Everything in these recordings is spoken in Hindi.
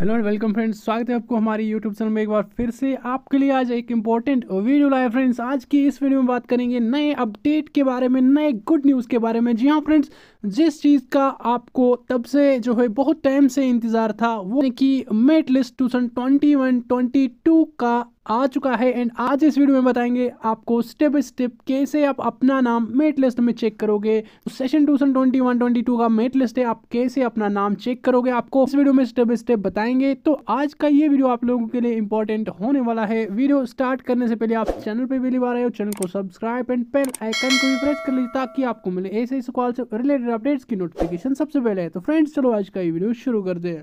हेलो एंड वेलकम फ्रेंड्स स्वागत है आपको हमारे यूट्यूब चैनल में एक बार फिर से आपके लिए आज एक इम्पॉर्टेंट वीडियो लाया फ्रेंड्स आज की इस वीडियो में बात करेंगे नए अपडेट के बारे में नए गुड न्यूज़ के बारे में जी हाँ फ्रेंड्स जिस चीज़ का आपको तब से जो है बहुत टाइम से इंतज़ार था वो कि merit list two twenty one twenty two का आ चुका है एंड आज इस वीडियो में बताएंगे आपको स्टेप बाई स्टेप कैसे आप अपना नाम मेट लिस्ट में चेक करोगे session two thousand twenty one twenty two का मेट लिस्ट है आप कैसे अपना नाम चेक करोगे आपको इस वीडियो में स्टेप बाई स्टेप बताएंगे तो आज का ये वीडियो आप लोगों के लिए इंपॉर्टेंट होने वाला है वीडियो स्टार्ट करने से पहले आप चैनल पर भी लिवा रहे हो चैनल को सब्सक्राइब एंड पेल आइकन को भी प्रेस कर लीजिए ताकि आपको मिले ऐसे ऐसे कॉल से रिलेटेड अपडेट्स की नोटिफिकेशन सबसे पहले है तो फ्रेंड्स चलो आज का ये वीडियो शुरू कर दे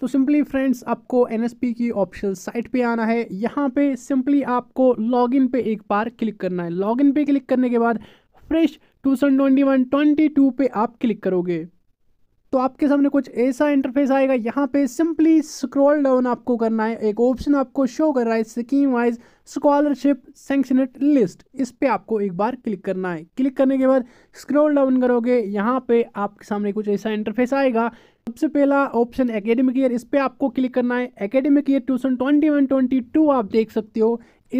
तो सिंपली फ्रेंड्स आपको एन की ऑप्शन साइट पे आना है यहाँ पे सिंपली आपको लॉगिन पे एक बार क्लिक करना है लॉगिन पे क्लिक करने के बाद fresh two thousand twenty one twenty two पे आप क्लिक करोगे तो आपके सामने कुछ ऐसा इंटरफेस आएगा यहाँ पे सिंपली स्क्रॉल डाउन आपको करना है एक ऑप्शन आपको शो कर रहा है scheme wise scholarship sanctioned list इस पर आपको एक बार क्लिक करना है क्लिक करने के बाद स्क्रॉल डाउन करोगे यहाँ पे आपके सामने कुछ ऐसा इंटरफेस आएगा सबसे पहला ऑप्शन एकेडमिक ईयर इस पर आपको क्लिक करना है academic year tuition twenty one twenty two आप देख सकते हो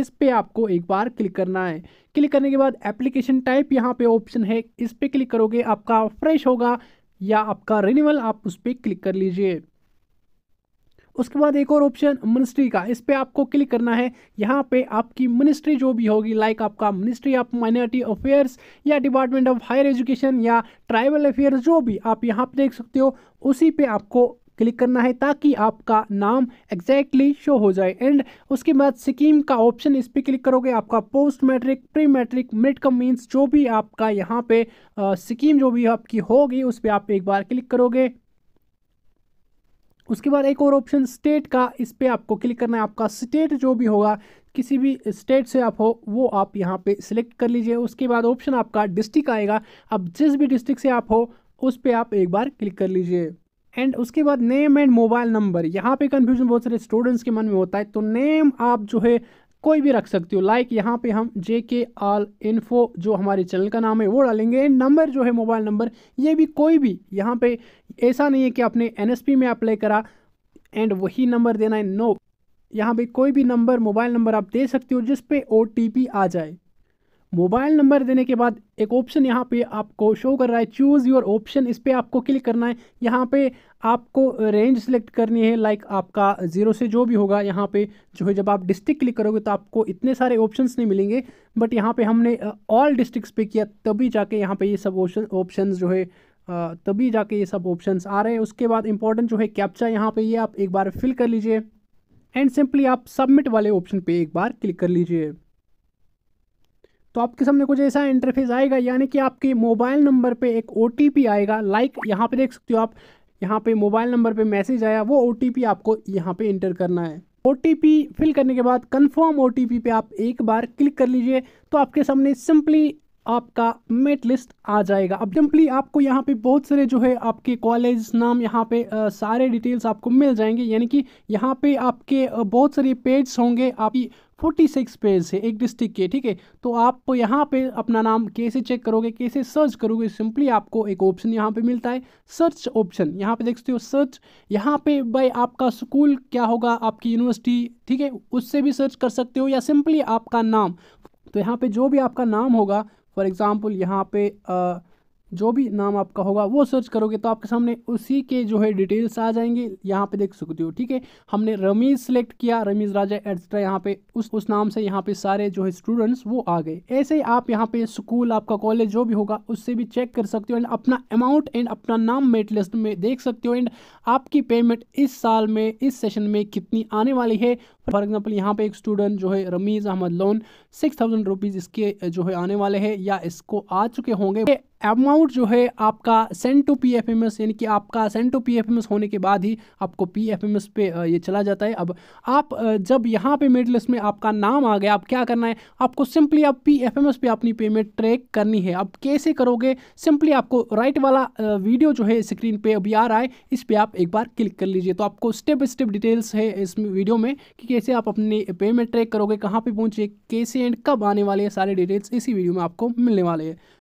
इस पे आपको एक बार क्लिक करना है क्लिक करने के बाद एप्लीकेशन टाइप यहाँ पे ऑप्शन है इस पर क्लिक करोगे आपका फ्रेश होगा या आपका रिन्यूअल आप उस पर क्लिक कर लीजिए उसके बाद एक और ऑप्शन मिनिस्ट्री का इस पर आपको क्लिक करना है यहाँ पे आपकी मिनिस्ट्री जो भी होगी लाइक आपका मिनिस्ट्री ऑफ माइनॉरिटी अफेयर्स या डिपार्टमेंट ऑफ हायर एजुकेशन या ट्राइबल अफेयर्स जो भी आप यहाँ पर देख सकते हो उसी पर आपको क्लिक करना है ताकि आपका नाम एग्जैक्टली exactly शो हो जाए एंड उसके बाद सिक्किम का ऑप्शन इस पर क्लिक करोगे आपका post matric pre matric mid cum means जो भी आपका यहाँ पे सिक्किम जो भी आपकी होगी उस पर आप एक बार क्लिक करोगे उसके बाद एक और ऑप्शन स्टेट का इस पर आपको क्लिक करना है आपका स्टेट जो भी होगा किसी भी स्टेट से आप हो वो आप यहाँ पे सिलेक्ट कर लीजिए उसके बाद ऑप्शन आपका डिस्ट्रिक्ट आएगा अब जिस भी डिस्ट्रिक्ट से आप हो उस पर आप एक बार क्लिक कर लीजिए एंड उसके बाद नेम एंड मोबाइल नंबर यहाँ पे कन्फ्यूजन बहुत सारे स्टूडेंट्स के मन में होता है तो नेम आप जो है कोई भी रख सकते हो लाइक यहाँ पे हम जे के आल इन्फो जो हमारे चैनल का नाम है वो डालेंगे नंबर जो है मोबाइल नंबर ये भी कोई भी यहाँ पे ऐसा नहीं है कि आपने एन में अप्लाई करा एंड वही नंबर देना है नो यहाँ पे कोई भी नंबर मोबाइल नंबर आप दे सकते हो जिस पे ओ आ जाए मोबाइल नंबर देने के बाद एक ऑप्शन यहाँ पे आपको शो कर रहा है चूज़ योर ऑप्शन इस पर आपको क्लिक करना है यहाँ पे आपको रेंज सेलेक्ट करनी है लाइक आपका ज़ीरो से जो भी होगा यहाँ पे जो है जब आप डिस्ट्रिक्ट क्लिक करोगे तो आपको इतने सारे ऑप्शंस नहीं मिलेंगे बट यहाँ पे हमने ऑल डिस्ट्रिक्ट पे किया तभी जाके यहाँ पे ये सब ऑप्शन ऑप्शन जो है तभी जाके ये सब ऑप्शन आ रहे हैं उसके बाद इंपॉर्टेंट जो है कैप्चा यहाँ पे ये आप एक बार फिल कर लीजिए एंड सिंपली आप सबमिट वाले ऑप्शन पे एक बार क्लिक कर लीजिए तो आपके सामने कुछ ऐसा इंटरफेस आएगा यानी कि आपके मोबाइल नंबर पे एक ओ आएगा लाइक यहाँ पे देख सकते हो आप यहाँ पे मोबाइल नंबर पे मैसेज आया वो ओ आपको यहाँ पे इंटर करना है ओ फिल करने के बाद कन्फर्म ओ पे आप एक बार क्लिक कर लीजिए तो आपके सामने सिंपली आपका मेट लिस्ट आ जाएगा अब सिंपली आपको यहाँ पे बहुत सारे जो है आपके कॉलेज नाम यहाँ पे आ, सारे डिटेल्स आपको मिल जाएंगे यानी कि यहाँ पे आपके बहुत सारे पेज होंगे आपकी फोर्टी सिक्स पेज है एक डिस्ट्रिक्ट के ठीक है तो आप यहाँ पे अपना नाम कैसे चेक करोगे कैसे सर्च करोगे सिंपली आपको एक ऑप्शन यहाँ पे मिलता है सर्च ऑप्शन यहाँ पे देखते हो सर्च यहाँ पे भाई आपका स्कूल क्या होगा आपकी यूनिवर्सिटी ठीक है उससे भी सर्च कर सकते हो या सिंपली आपका नाम तो यहाँ पे जो भी आपका नाम होगा फॉर एग्ज़ाम्पल यहाँ पे uh, जो भी नाम आपका होगा वो सर्च करोगे तो आपके सामने उसी के जो है डिटेल्स आ जाएंगे यहाँ पे देख सकते हो ठीक है हमने रमीज सेलेक्ट किया रमीज राजा एट्सट्रा यहाँ पे उस उस नाम से यहाँ पे सारे जो है स्टूडेंट्स वो आ गए ऐसे ही आप यहाँ पे स्कूल आपका कॉलेज जो भी होगा उससे भी चेक कर सकते हो एंड अपना अमाउंट एंड अपना नाम मेट लिस्ट में देख सकते हो एंड आपकी पेमेंट इस साल में इस सेशन में कितनी आने वाली है फॉर एग्जाम्पल यहाँ पे एक स्टूडेंट जो है Rameez Ahmad Lone six thousand rupees इसके जो है आने वाले हैं या इसको आ चुके होंगे अमाउंट जो है आपका send to P F M S यानी कि आपका send to P F M S होने के बाद ही आपको पी एफ एम एस पे ये चला जाता है अब आप जब यहाँ पे मिड लिस्ट में आपका नाम आ गया आप क्या करना है आपको सिंपली आप पी एफ एम एस पे अपनी पेमेंट ट्रैक करनी है अब कैसे करोगे सिंपली आपको राइट वाला वीडियो जो है स्क्रीन पर अभी आ रहा है इस पर आप एक बार क्लिक कर लीजिए तो आपको स्टेप बाई स्टेप डिटेल्स है इस वीडियो में कि कैसे आप अपनी पेमेंट ट्रैक करोगे कहाँ पर पहुँचे कैसे एंड कब आने वाले हैं सारे डिटेल्स इसी वीडियो में आपको मिलने वाले हैं